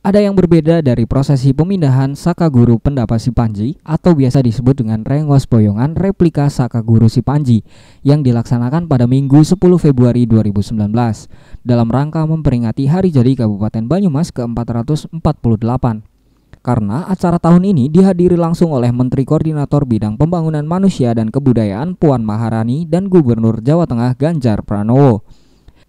Ada yang berbeda dari prosesi pemindahan Sakaguru Pendapa Sipanji Panji atau biasa disebut dengan Rengos Boyongan Replika Sakaguru si Panji yang dilaksanakan pada Minggu 10 Februari 2019 dalam rangka memperingati Hari Jadi Kabupaten Banyumas ke-448. Karena acara tahun ini dihadiri langsung oleh Menteri Koordinator Bidang Pembangunan Manusia dan Kebudayaan Puan Maharani dan Gubernur Jawa Tengah Ganjar Pranowo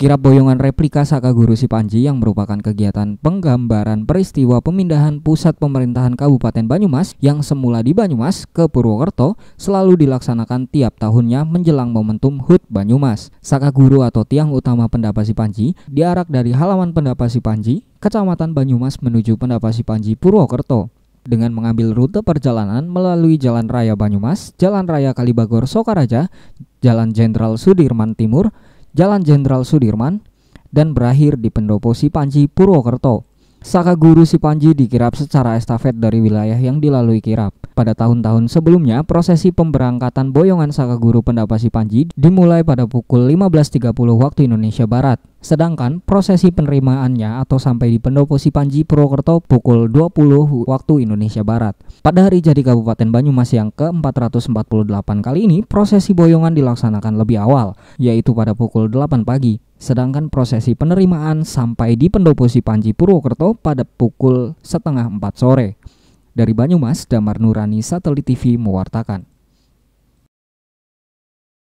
kira boyongan replika Saka Guru Sipanji yang merupakan kegiatan penggambaran peristiwa pemindahan pusat pemerintahan Kabupaten Banyumas yang semula di Banyumas ke Purwokerto selalu dilaksanakan tiap tahunnya menjelang momentum HUT Banyumas. Saka Guru atau tiang utama pendapa Sipanji diarak dari halaman pendapa Sipanji, Kecamatan Banyumas menuju pendapa Sipanji Purwokerto dengan mengambil rute perjalanan melalui Jalan Raya Banyumas, Jalan Raya Kalibagor Sokaraja, Jalan Jenderal Sudirman Timur, Jalan Jenderal Sudirman, dan berakhir di pendopo Sipanji Purwokerto. Saka guru Sipanji dikirap secara estafet dari wilayah yang dilalui kirap. Pada tahun-tahun sebelumnya, prosesi pemberangkatan boyongan Saka guru pendapa Sipanji dimulai pada pukul 15.30 waktu Indonesia Barat. Sedangkan prosesi penerimaannya atau sampai di pendopo Sipanji Purwokerto pukul 20 waktu Indonesia Barat. Pada hari jadi Kabupaten Banyumas yang ke-448 kali ini, prosesi boyongan dilaksanakan lebih awal, yaitu pada pukul 8 pagi. Sedangkan prosesi penerimaan sampai di pendopo Sipanji Purwokerto pada pukul setengah 4 sore. Dari Banyumas, Damar Nurani Satelit TV mewartakan.